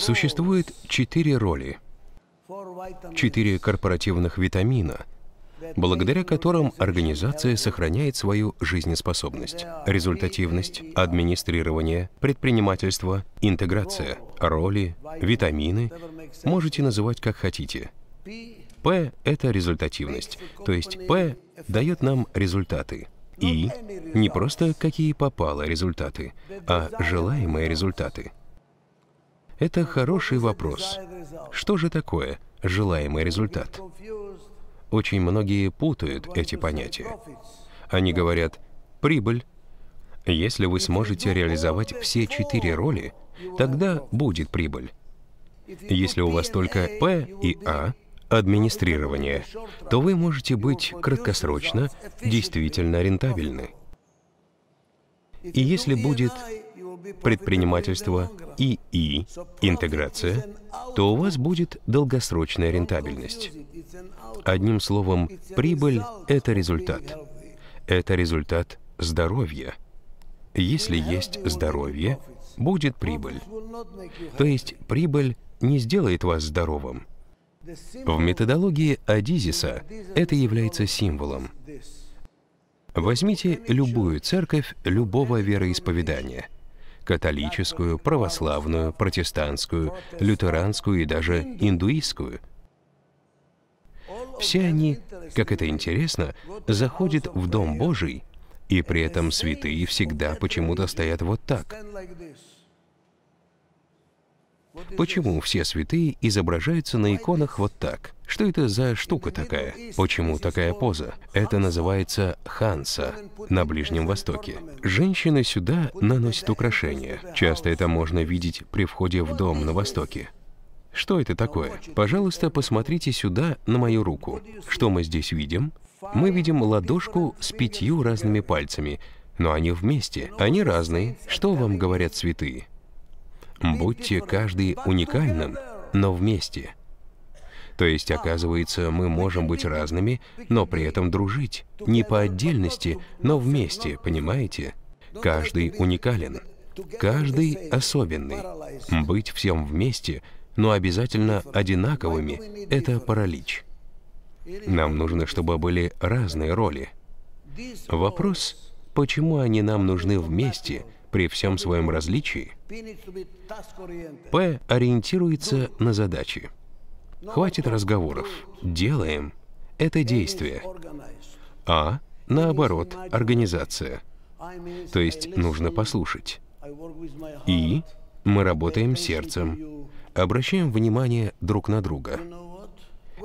Существует четыре роли, четыре корпоративных витамина, благодаря которым организация сохраняет свою жизнеспособность, результативность, администрирование, предпринимательство, интеграция, роли, витамины, можете называть как хотите. П — это результативность, то есть П дает нам результаты. И не просто какие попало результаты, а желаемые результаты. Это хороший вопрос. Что же такое желаемый результат? Очень многие путают эти понятия. Они говорят «прибыль». Если вы сможете реализовать все четыре роли, тогда будет прибыль. Если у вас только П и А, администрирование, то вы можете быть краткосрочно действительно рентабельны. И если будет предпринимательство, ИИ, интеграция, то у вас будет долгосрочная рентабельность. Одним словом, прибыль — это результат. Это результат здоровья. Если есть здоровье, будет прибыль. То есть прибыль не сделает вас здоровым. В методологии Адизиса это является символом. Возьмите любую церковь любого вероисповедания — католическую, православную, протестантскую, лютеранскую и даже индуистскую. Все они, как это интересно, заходят в Дом Божий, и при этом святые всегда почему-то стоят вот так. Почему все святые изображаются на иконах вот так? Что это за штука такая? Почему такая поза? Это называется ханса на Ближнем Востоке. Женщины сюда наносят украшения. Часто это можно видеть при входе в дом на Востоке. Что это такое? Пожалуйста, посмотрите сюда на мою руку. Что мы здесь видим? Мы видим ладошку с пятью разными пальцами, но они вместе, они разные. Что вам говорят святые? Будьте каждый уникальным, но вместе. То есть, оказывается, мы можем быть разными, но при этом дружить. Не по отдельности, но вместе, понимаете? Каждый уникален. Каждый особенный. Быть всем вместе, но обязательно одинаковыми — это паралич. Нам нужно, чтобы были разные роли. Вопрос, почему они нам нужны вместе — при всем своем различии, П ориентируется на задачи. Хватит разговоров. Делаем. Это действие. А, наоборот, организация. То есть нужно послушать. И мы работаем сердцем, обращаем внимание друг на друга.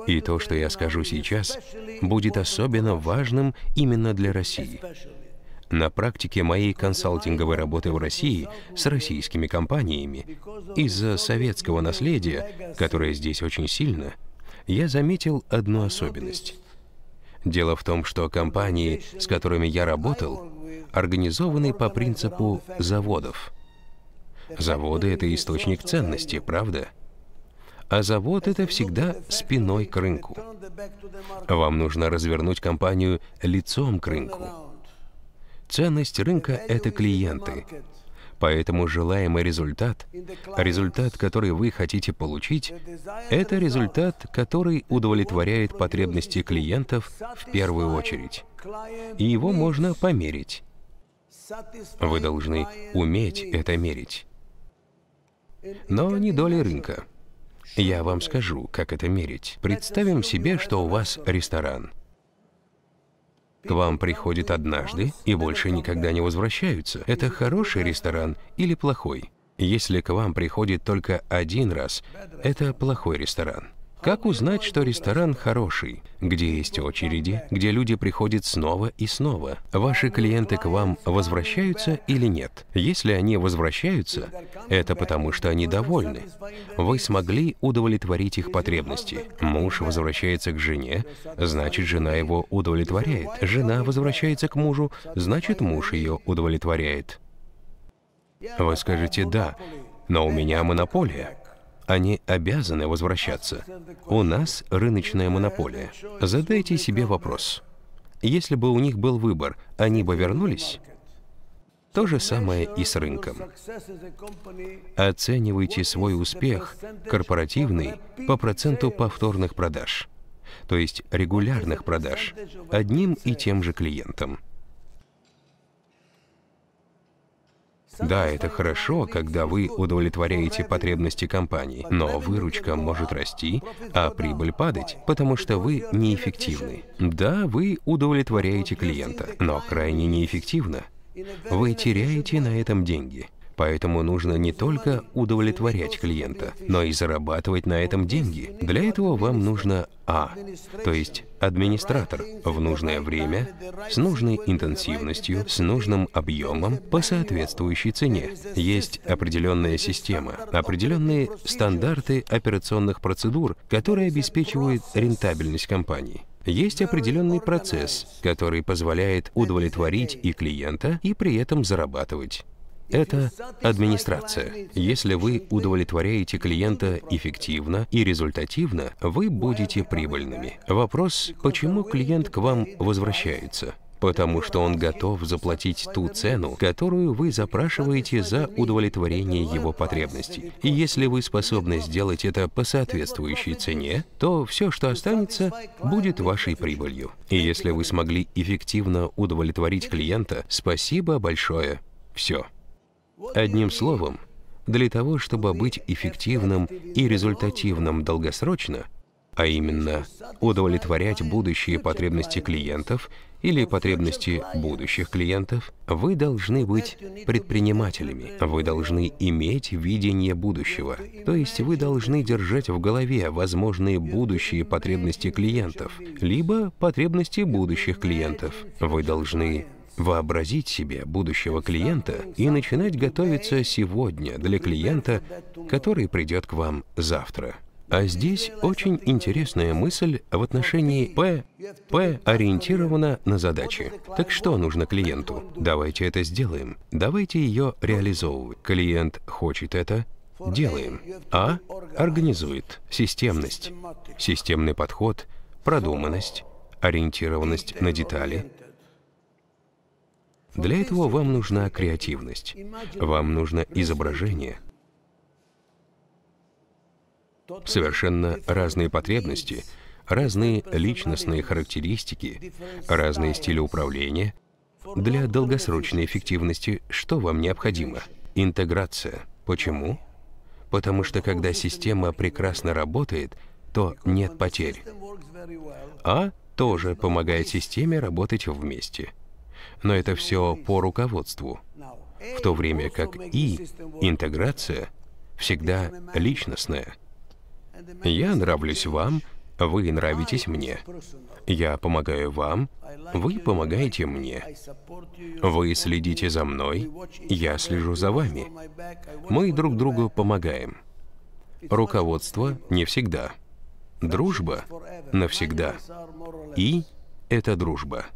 И то, что я скажу сейчас, будет особенно важным именно для России на практике моей консалтинговой работы в России с российскими компаниями, из-за советского наследия, которое здесь очень сильно, я заметил одну особенность. Дело в том, что компании, с которыми я работал, организованы по принципу заводов. Заводы — это источник ценности, правда? А завод — это всегда спиной к рынку. Вам нужно развернуть компанию лицом к рынку. Ценность рынка — это клиенты. Поэтому желаемый результат, результат, который вы хотите получить, это результат, который удовлетворяет потребности клиентов в первую очередь. И его можно померить. Вы должны уметь это мерить. Но не доли рынка. Я вам скажу, как это мерить. Представим себе, что у вас ресторан к вам приходят однажды и больше никогда не возвращаются. Это хороший ресторан или плохой? Если к вам приходит только один раз, это плохой ресторан. Как узнать, что ресторан хороший? Где есть очереди? Где люди приходят снова и снова? Ваши клиенты к вам возвращаются или нет? Если они возвращаются, это потому, что они довольны. Вы смогли удовлетворить их потребности. Муж возвращается к жене, значит, жена его удовлетворяет. Жена возвращается к мужу, значит, муж ее удовлетворяет. Вы скажете «да», но у меня монополия. Они обязаны возвращаться. У нас рыночная монополия. Задайте себе вопрос. Если бы у них был выбор, они бы вернулись? То же самое и с рынком. Оценивайте свой успех, корпоративный, по проценту повторных продаж, то есть регулярных продаж, одним и тем же клиентам. Да, это хорошо, когда вы удовлетворяете потребности компании, но выручка может расти, а прибыль падать, потому что вы неэффективны. Да, вы удовлетворяете клиента, но крайне неэффективно. Вы теряете на этом деньги. Поэтому нужно не только удовлетворять клиента, но и зарабатывать на этом деньги. Для этого вам нужно А, то есть администратор в нужное время, с нужной интенсивностью, с нужным объемом, по соответствующей цене. Есть определенная система, определенные стандарты операционных процедур, которые обеспечивают рентабельность компании. Есть определенный процесс, который позволяет удовлетворить и клиента, и при этом зарабатывать. Это администрация. Если вы удовлетворяете клиента эффективно и результативно, вы будете прибыльными. Вопрос, почему клиент к вам возвращается? потому что он готов заплатить ту цену, которую вы запрашиваете за удовлетворение его потребностей. И если вы способны сделать это по соответствующей цене, то все, что останется, будет вашей прибылью. И если вы смогли эффективно удовлетворить клиента, спасибо большое. Все. Одним словом, для того, чтобы быть эффективным и результативным долгосрочно, а именно удовлетворять будущие потребности клиентов или потребности будущих клиентов, вы должны быть предпринимателями, вы должны иметь видение будущего, то есть вы должны держать в голове возможные будущие потребности клиентов, либо потребности будущих клиентов. Вы должны вообразить себе будущего клиента и начинать готовиться сегодня для клиента, который придет к вам завтра. А здесь очень интересная мысль в отношении П. П ориентирована на задачи. Так что нужно клиенту? Давайте это сделаем. Давайте ее реализовывать. Клиент хочет это, делаем. А организует. Системность. Системный подход, продуманность, ориентированность на детали — для этого вам нужна креативность, вам нужно изображение. Совершенно разные потребности, разные личностные характеристики, разные стили управления. Для долгосрочной эффективности что вам необходимо? Интеграция. Почему? Потому что когда система прекрасно работает, то нет потерь. А тоже помогает системе работать вместе но это все по руководству. В то время как И, интеграция, всегда личностная. Я нравлюсь вам, вы нравитесь мне. Я помогаю вам, вы помогаете мне. Вы следите за мной, я слежу за вами. Мы друг другу помогаем. Руководство не всегда. Дружба навсегда. И это дружба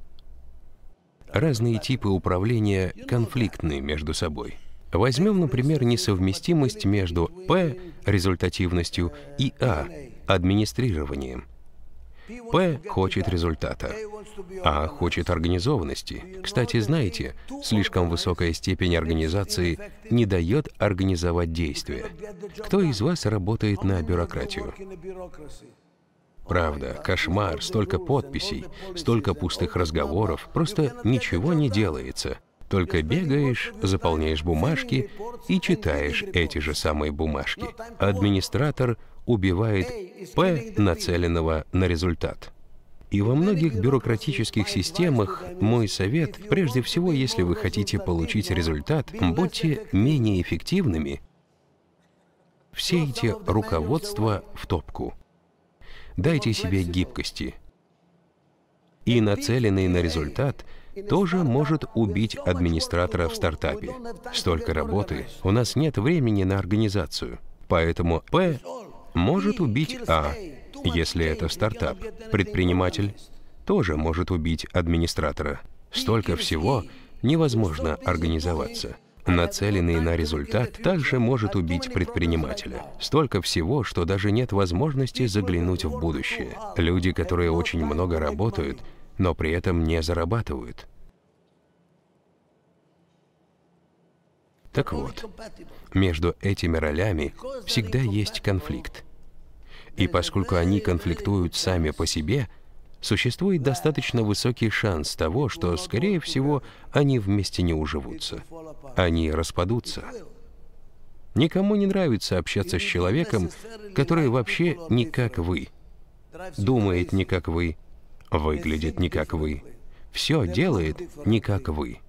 разные типы управления конфликтны между собой. Возьмем, например, несовместимость между P — результативностью и А администрированием. П хочет результата, А хочет организованности. Кстати, знаете, слишком высокая степень организации не дает организовать действия. Кто из вас работает на бюрократию? правда, кошмар, столько подписей, столько пустых разговоров, просто ничего не делается. Только бегаешь, заполняешь бумажки и читаешь эти же самые бумажки. Администратор убивает П, нацеленного на результат. И во многих бюрократических системах мой совет, прежде всего, если вы хотите получить результат, будьте менее эффективными, все эти руководства в топку. Дайте себе гибкости. И нацеленный на результат тоже может убить администратора в стартапе. Столько работы, у нас нет времени на организацию. Поэтому П может убить А, если это стартап. Предприниматель тоже может убить администратора. Столько всего невозможно организоваться нацеленный на результат, также может убить предпринимателя. Столько всего, что даже нет возможности заглянуть в будущее. Люди, которые очень много работают, но при этом не зарабатывают. Так вот, между этими ролями всегда есть конфликт. И поскольку они конфликтуют сами по себе – существует достаточно высокий шанс того, что, скорее всего, они вместе не уживутся. Они распадутся. Никому не нравится общаться с человеком, который вообще не как вы, думает не как вы, выглядит не как вы, все делает не как вы.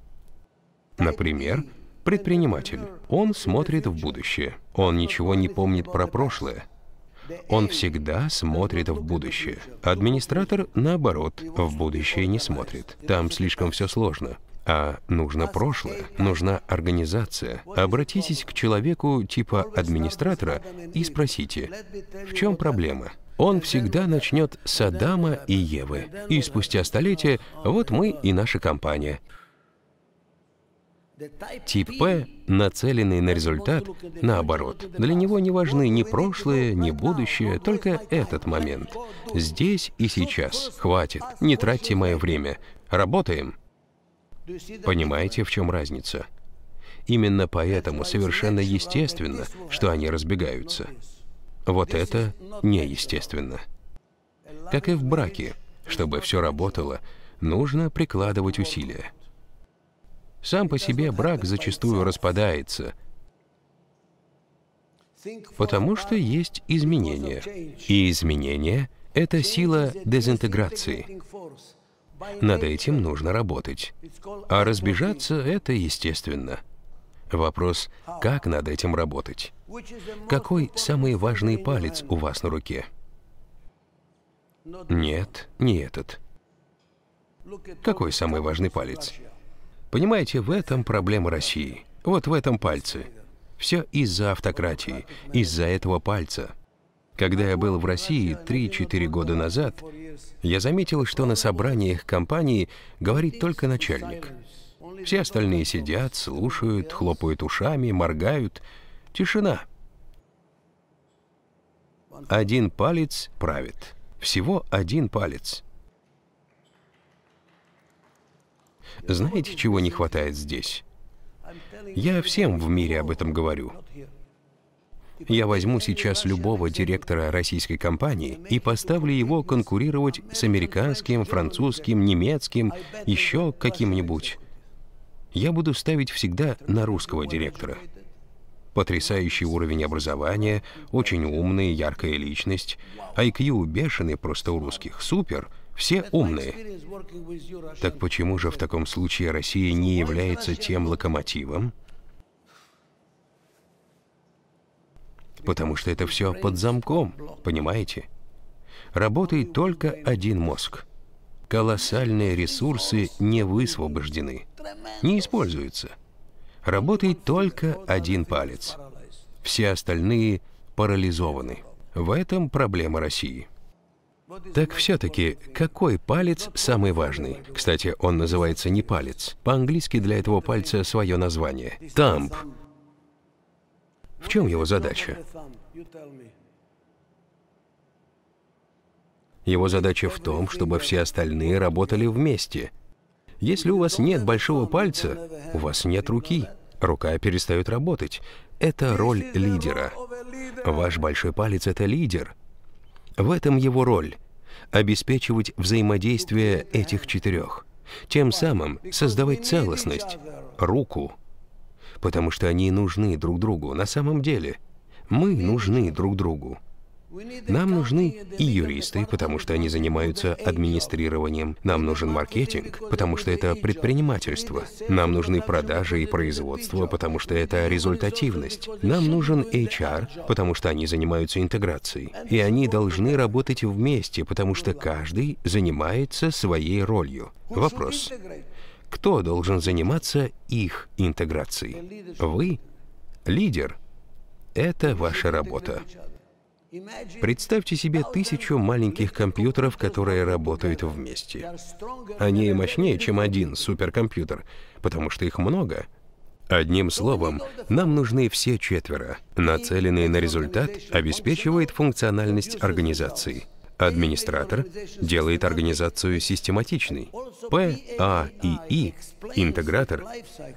Например, предприниматель. Он смотрит в будущее. Он ничего не помнит про прошлое. Он всегда смотрит в будущее. Администратор, наоборот, в будущее не смотрит. Там слишком все сложно. А нужно прошлое, нужна организация. Обратитесь к человеку типа администратора и спросите, в чем проблема? Он всегда начнет с Адама и Евы. И спустя столетие, вот мы и наша компания. Тип П, нацеленный на результат, наоборот. Для него не важны ни прошлое, ни будущее, только этот момент. Здесь и сейчас. Хватит. Не тратьте мое время. Работаем. Понимаете, в чем разница? Именно поэтому совершенно естественно, что они разбегаются. Вот это неестественно. Как и в браке, чтобы все работало, нужно прикладывать усилия. Сам по себе брак зачастую распадается, потому что есть изменения. И изменения — это сила дезинтеграции. Над этим нужно работать. А разбежаться — это естественно. Вопрос, как над этим работать? Какой самый важный палец у вас на руке? Нет, не этот. Какой самый важный палец? Понимаете, в этом проблема России. Вот в этом пальце. Все из-за автократии, из-за этого пальца. Когда я был в России 3-4 года назад, я заметил, что на собраниях компании говорит только начальник. Все остальные сидят, слушают, хлопают ушами, моргают. Тишина. Один палец правит. Всего один палец. Знаете, чего не хватает здесь? Я всем в мире об этом говорю. Я возьму сейчас любого директора российской компании и поставлю его конкурировать с американским, французским, немецким, еще каким-нибудь. Я буду ставить всегда на русского директора. Потрясающий уровень образования, очень умная, яркая личность, IQ бешеный просто у русских, супер — все умные. Так почему же в таком случае Россия не является тем локомотивом? Потому что это все под замком, понимаете? Работает только один мозг. Колоссальные ресурсы не высвобождены, не используются. Работает только один палец. Все остальные парализованы. В этом проблема России. Так все-таки, какой палец самый важный? Кстати, он называется не палец. По-английски для этого пальца свое название – тамп. В чем его задача? Его задача в том, чтобы все остальные работали вместе. Если у вас нет большого пальца, у вас нет руки. Рука перестает работать. Это роль лидера. Ваш большой палец — это лидер — в этом его роль – обеспечивать взаимодействие этих четырех, тем самым создавать целостность, руку, потому что они нужны друг другу на самом деле. Мы нужны друг другу. Нам нужны и юристы, потому что они занимаются администрированием. Нам нужен маркетинг, потому что это предпринимательство. Нам нужны продажи и производство, потому что это результативность. Нам нужен HR, потому что они занимаются интеграцией. И они должны работать вместе, потому что каждый занимается своей ролью. Вопрос. Кто должен заниматься их интеграцией? Вы, лидер, это ваша работа. Представьте себе тысячу маленьких компьютеров, которые работают вместе. Они мощнее, чем один суперкомпьютер, потому что их много. Одним словом, нам нужны все четверо. Нацеленные на результат обеспечивает функциональность организации. Администратор делает организацию систематичной. П, А и И, интегратор,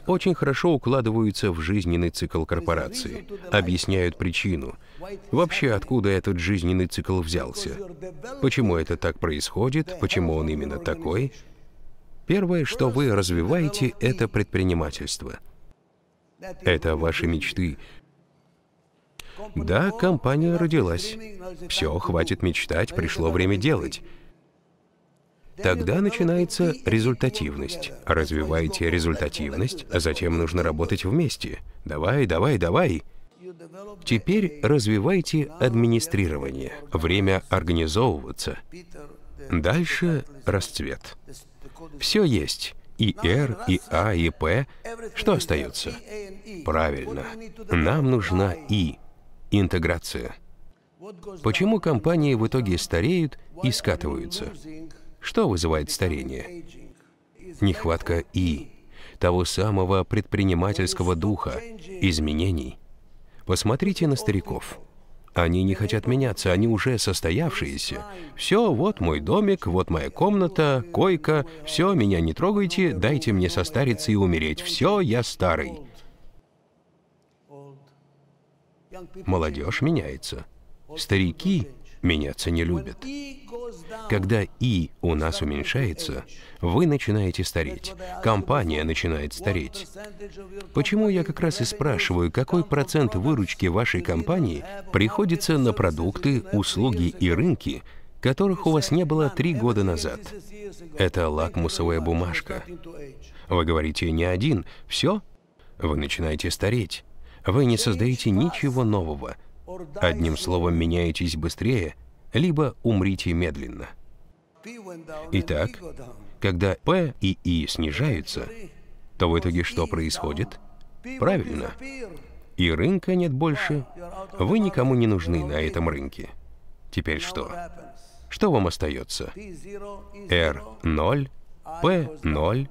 очень хорошо укладываются в жизненный цикл корпорации, объясняют причину — Вообще, откуда этот жизненный цикл взялся? Почему это так происходит? Почему он именно такой? Первое, что вы развиваете, это предпринимательство. Это ваши мечты. Да, компания родилась. Все, хватит мечтать, пришло время делать. Тогда начинается результативность. Развиваете результативность, а затем нужно работать вместе. Давай, давай, давай. Теперь развивайте администрирование. Время организовываться. Дальше расцвет. Все есть. И Р и А, и П. Что остается? Правильно. Нам нужна И. Интеграция. Почему компании в итоге стареют и скатываются? Что вызывает старение? Нехватка И, того самого предпринимательского духа, изменений. Посмотрите на стариков. Они не хотят меняться, они уже состоявшиеся. Все, вот мой домик, вот моя комната, койка, все, меня не трогайте, дайте мне состариться и умереть. Все, я старый. Молодежь меняется. Старики меняться не любят. Когда «и» у нас уменьшается, вы начинаете стареть, компания начинает стареть. Почему я как раз и спрашиваю, какой процент выручки вашей компании приходится на продукты, услуги и рынки, которых у вас не было три года назад. Это лакмусовая бумажка. Вы говорите «не один», все, вы начинаете стареть. Вы не создаете ничего нового, Одним словом, меняетесь быстрее, либо умрите медленно. Итак, когда P и I снижаются, то в итоге что происходит? Правильно. И рынка нет больше. Вы никому не нужны на этом рынке. Теперь что? Что вам остается? R0, P0,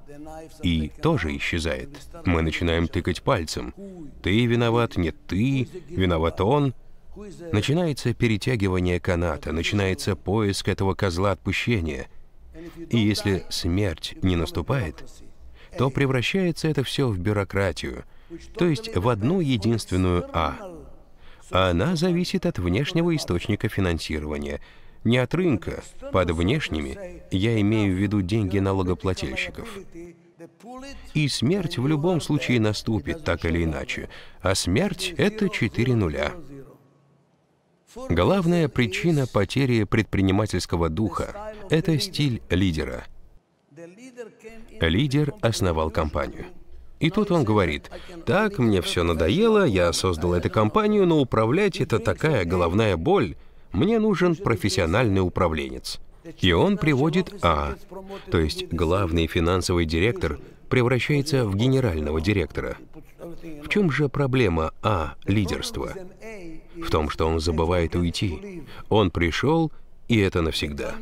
и тоже исчезает. Мы начинаем тыкать пальцем. Ты виноват, нет ты, виноват он, Начинается перетягивание каната, начинается поиск этого козла отпущения. И если смерть не наступает, то превращается это все в бюрократию, то есть в одну единственную «а». Она зависит от внешнего источника финансирования, не от рынка. Под внешними я имею в виду деньги налогоплательщиков. И смерть в любом случае наступит, так или иначе. А смерть — это четыре нуля. Главная причина потери предпринимательского духа — это стиль лидера. Лидер основал компанию. И тут он говорит, «Так, мне все надоело, я создал эту компанию, но управлять — это такая головная боль. Мне нужен профессиональный управленец». И он приводит А, то есть главный финансовый директор превращается в генерального директора. В чем же проблема А лидерства? в том, что он забывает уйти. Он пришел, и это навсегда.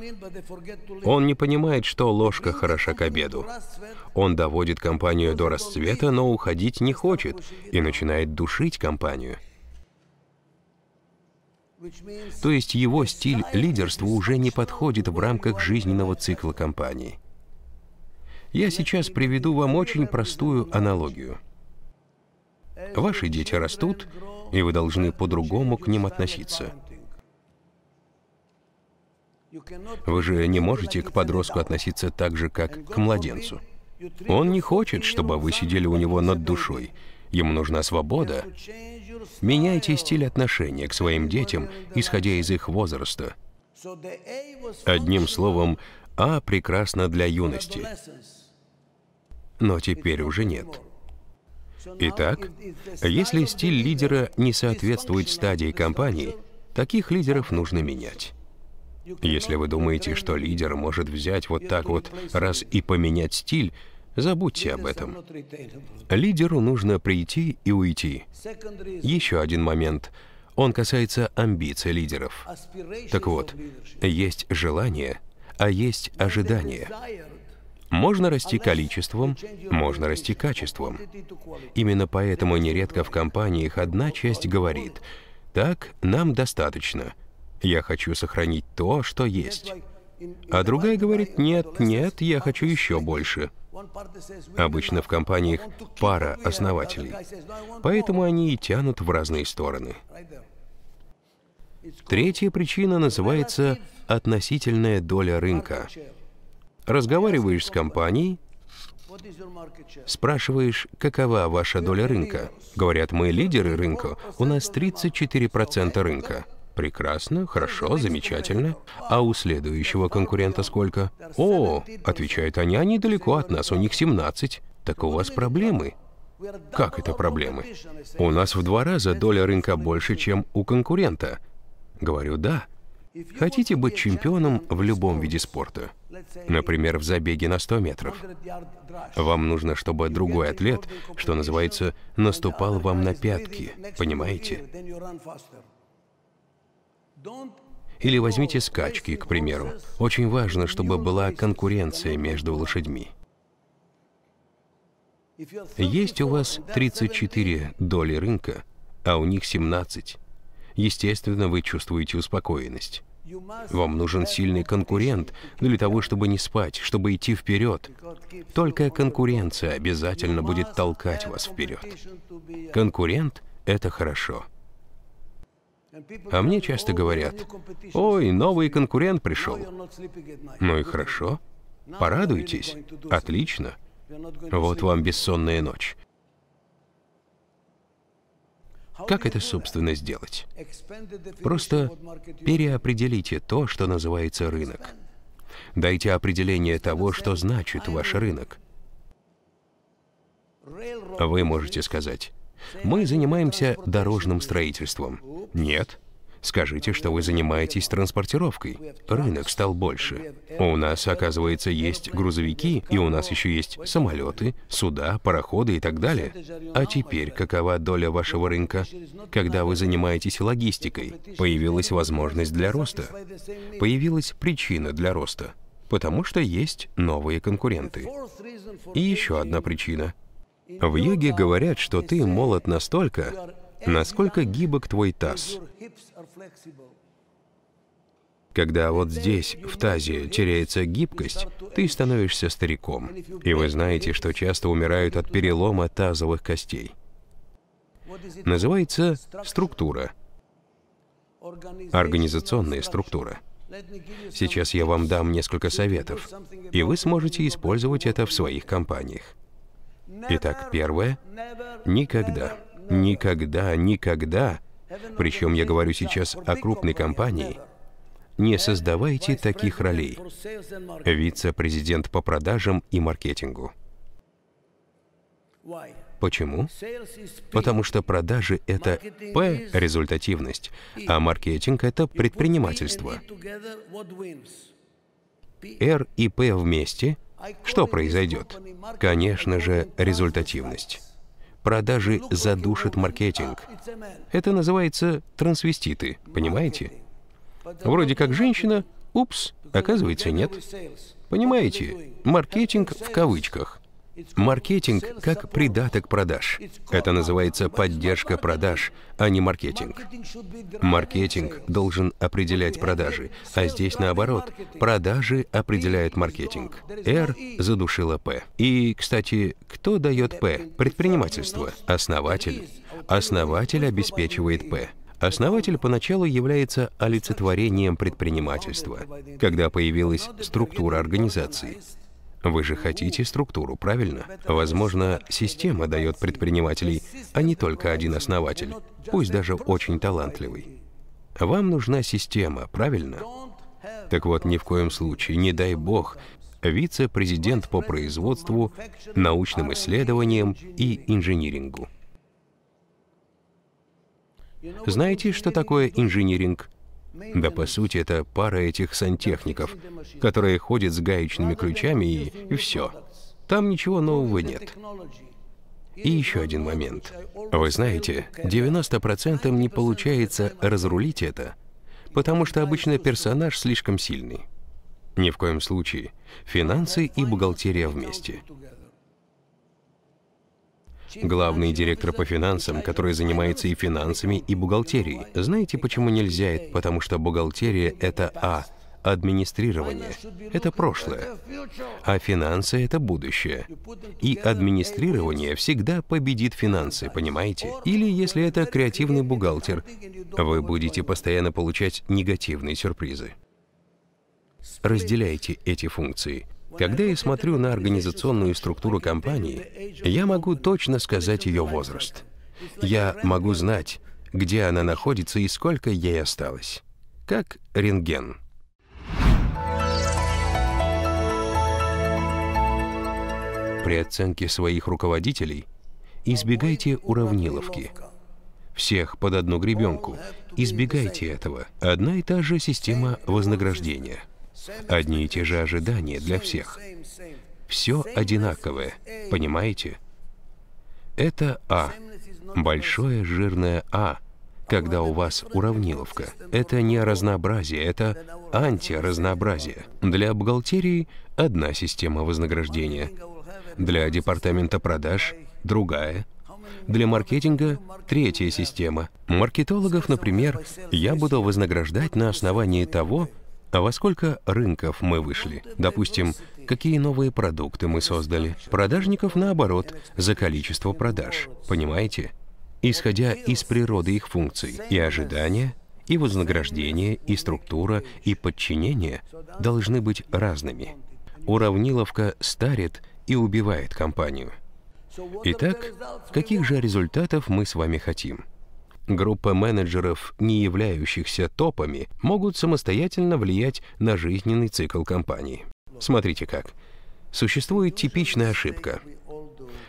Он не понимает, что ложка хороша к обеду. Он доводит компанию до расцвета, но уходить не хочет и начинает душить компанию. То есть его стиль лидерства уже не подходит в рамках жизненного цикла компании. Я сейчас приведу вам очень простую аналогию. Ваши дети растут, и вы должны по-другому к ним относиться. Вы же не можете к подростку относиться так же, как к младенцу. Он не хочет, чтобы вы сидели у него над душой. Ему нужна свобода. Меняйте стиль отношения к своим детям, исходя из их возраста. Одним словом, А прекрасно для юности. Но теперь уже нет. Итак, если стиль лидера не соответствует стадии компании, таких лидеров нужно менять. Если вы думаете, что лидер может взять вот так вот раз и поменять стиль, забудьте об этом. Лидеру нужно прийти и уйти. Еще один момент. Он касается амбиций лидеров. Так вот, есть желание, а есть ожидание. Можно расти количеством, можно расти качеством. Именно поэтому нередко в компаниях одна часть говорит, «Так, нам достаточно. Я хочу сохранить то, что есть». А другая говорит, «Нет, нет, я хочу еще больше». Обычно в компаниях пара основателей. Поэтому они и тянут в разные стороны. Третья причина называется «относительная доля рынка» разговариваешь с компанией, спрашиваешь, какова ваша доля рынка. Говорят, мы лидеры рынка, у нас 34% рынка. Прекрасно, хорошо, замечательно. А у следующего конкурента сколько? О, отвечают они, они далеко от нас, у них 17. Так у вас проблемы. Как это проблемы? У нас в два раза доля рынка больше, чем у конкурента. Говорю, да. Хотите быть чемпионом в любом виде спорта? Например, в забеге на 100 метров. Вам нужно, чтобы другой атлет, что называется, наступал вам на пятки. Понимаете? Или возьмите скачки, к примеру. Очень важно, чтобы была конкуренция между лошадьми. Есть у вас 34 доли рынка, а у них 17. Естественно, вы чувствуете успокоенность. Вам нужен сильный конкурент для того, чтобы не спать, чтобы идти вперед. Только конкуренция обязательно будет толкать вас вперед. Конкурент — это хорошо. А мне часто говорят, «Ой, новый конкурент пришел». Ну и хорошо. Порадуйтесь. Отлично. Вот вам бессонная ночь. Как это, собственно, сделать? Просто переопределите то, что называется рынок. Дайте определение того, что значит ваш рынок. Вы можете сказать, мы занимаемся дорожным строительством. Нет, Скажите, что вы занимаетесь транспортировкой. Рынок стал больше. У нас, оказывается, есть грузовики, и у нас еще есть самолеты, суда, пароходы и так далее. А теперь какова доля вашего рынка? Когда вы занимаетесь логистикой, появилась возможность для роста. Появилась причина для роста. Потому что есть новые конкуренты. И еще одна причина. В йоге говорят, что ты молод настолько, насколько гибок твой таз. Когда вот здесь, в тазе, теряется гибкость, ты становишься стариком. И вы знаете, что часто умирают от перелома тазовых костей. Называется структура. Организационная структура. Сейчас я вам дам несколько советов, и вы сможете использовать это в своих компаниях. Итак, первое — никогда никогда, никогда, причем я говорю сейчас о крупной компании, не создавайте таких ролей. Вице-президент по продажам и маркетингу. Почему? Потому что продажи — это P — результативность, а маркетинг — это предпринимательство. R и P вместе — что произойдет? Конечно же, результативность. Продажи задушат маркетинг. Это называется трансвеститы, понимаете? Вроде как женщина, упс, оказывается нет. Понимаете, маркетинг в кавычках. Маркетинг как придаток продаж. Это называется поддержка продаж, а не маркетинг. Маркетинг должен определять продажи, а здесь наоборот. Продажи определяют маркетинг. R задушила P. И, кстати, кто дает P? Предпринимательство. Основатель. Основатель обеспечивает P. Основатель поначалу является олицетворением предпринимательства. Когда появилась структура организации, вы же хотите структуру, правильно? Возможно, система дает предпринимателей, а не только один основатель, пусть даже очень талантливый. Вам нужна система, правильно? Так вот, ни в коем случае, не дай бог, вице-президент по производству, научным исследованиям и инжинирингу. Знаете, что такое инжиниринг? Да по сути это пара этих сантехников, которые ходят с гаечными ключами и, и все. Там ничего нового нет. И еще один момент. Вы знаете, 90% не получается разрулить это, потому что обычно персонаж слишком сильный. Ни в коем случае. Финансы и бухгалтерия вместе главный директор по финансам, который занимается и финансами, и бухгалтерией. Знаете, почему нельзя? Потому что бухгалтерия — это А, администрирование — это прошлое, а финансы — это будущее. И администрирование всегда победит финансы, понимаете? Или если это креативный бухгалтер, вы будете постоянно получать негативные сюрпризы. Разделяйте эти функции — когда я смотрю на организационную структуру компании, я могу точно сказать ее возраст. Я могу знать, где она находится и сколько ей осталось. Как рентген. При оценке своих руководителей избегайте уравниловки. Всех под одну гребенку. Избегайте этого. Одна и та же система вознаграждения – Одни и те же ожидания для всех. Все одинаковое, понимаете? Это А. Большое жирное А, когда у вас уравниловка. Это не разнообразие, это антиразнообразие. Для бухгалтерии одна система вознаграждения. Для департамента продаж – другая. Для маркетинга – третья система. Маркетологов, например, я буду вознаграждать на основании того, а во сколько рынков мы вышли? Допустим, какие новые продукты мы создали? Продажников, наоборот, за количество продаж. Понимаете? Исходя из природы их функций и ожидания, и вознаграждение, и структура, и подчинение должны быть разными. Уравниловка старит и убивает компанию. Итак, каких же результатов мы с вами хотим? Группа менеджеров, не являющихся топами, могут самостоятельно влиять на жизненный цикл компании. Смотрите как. Существует типичная ошибка.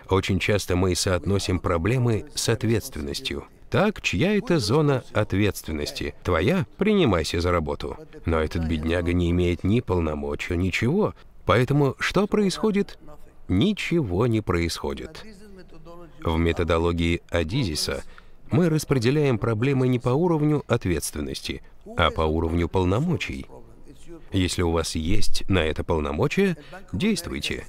Очень часто мы соотносим проблемы с ответственностью. Так, чья это зона ответственности? Твоя? Принимайся за работу. Но этот бедняга не имеет ни полномочий, ничего. Поэтому что происходит? Ничего не происходит. В методологии Адизиса – мы распределяем проблемы не по уровню ответственности, а по уровню полномочий. Если у вас есть на это полномочия, действуйте.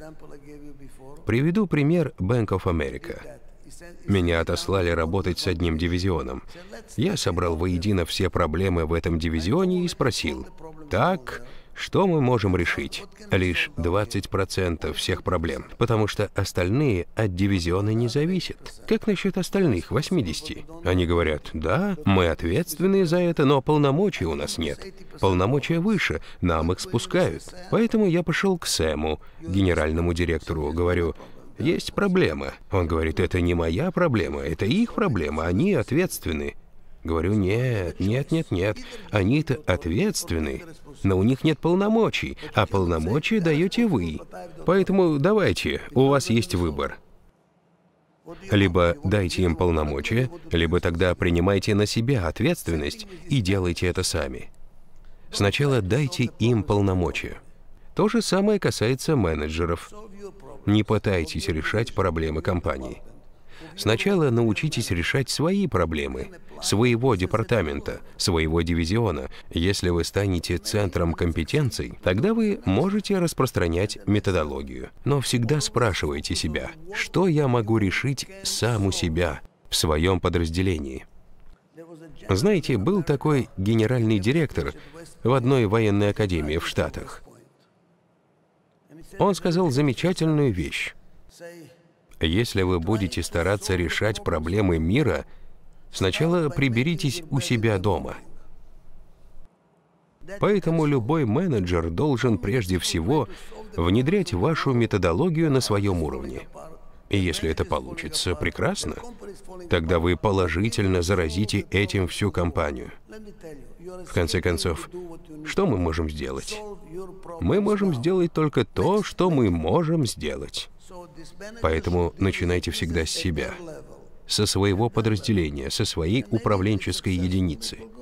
Приведу пример Bank of America. Меня отослали работать с одним дивизионом. Я собрал воедино все проблемы в этом дивизионе и спросил, так, что мы можем решить? Лишь 20% всех проблем, потому что остальные от дивизиона не зависят. Как насчет остальных 80? Они говорят, да, мы ответственны за это, но полномочий у нас нет. Полномочия выше, нам их спускают. Поэтому я пошел к Сэму, генеральному директору, говорю, есть проблема. Он говорит, это не моя проблема, это их проблема, они ответственны. Говорю, нет, нет, нет, нет. Они-то ответственны, но у них нет полномочий, а полномочия даете вы. Поэтому давайте, у вас есть выбор. Либо дайте им полномочия, либо тогда принимайте на себя ответственность и делайте это сами. Сначала дайте им полномочия. То же самое касается менеджеров. Не пытайтесь решать проблемы компании. Сначала научитесь решать свои проблемы, своего департамента, своего дивизиона. Если вы станете центром компетенций, тогда вы можете распространять методологию. Но всегда спрашивайте себя, что я могу решить сам у себя в своем подразделении. Знаете, был такой генеральный директор в одной военной академии в Штатах. Он сказал замечательную вещь. Если вы будете стараться решать проблемы мира, сначала приберитесь у себя дома. Поэтому любой менеджер должен прежде всего внедрять вашу методологию на своем уровне. И если это получится, прекрасно. Тогда вы положительно заразите этим всю компанию. В конце концов, что мы можем сделать? Мы можем сделать только то, что мы можем сделать. Поэтому начинайте всегда с себя, со своего подразделения, со своей управленческой единицы –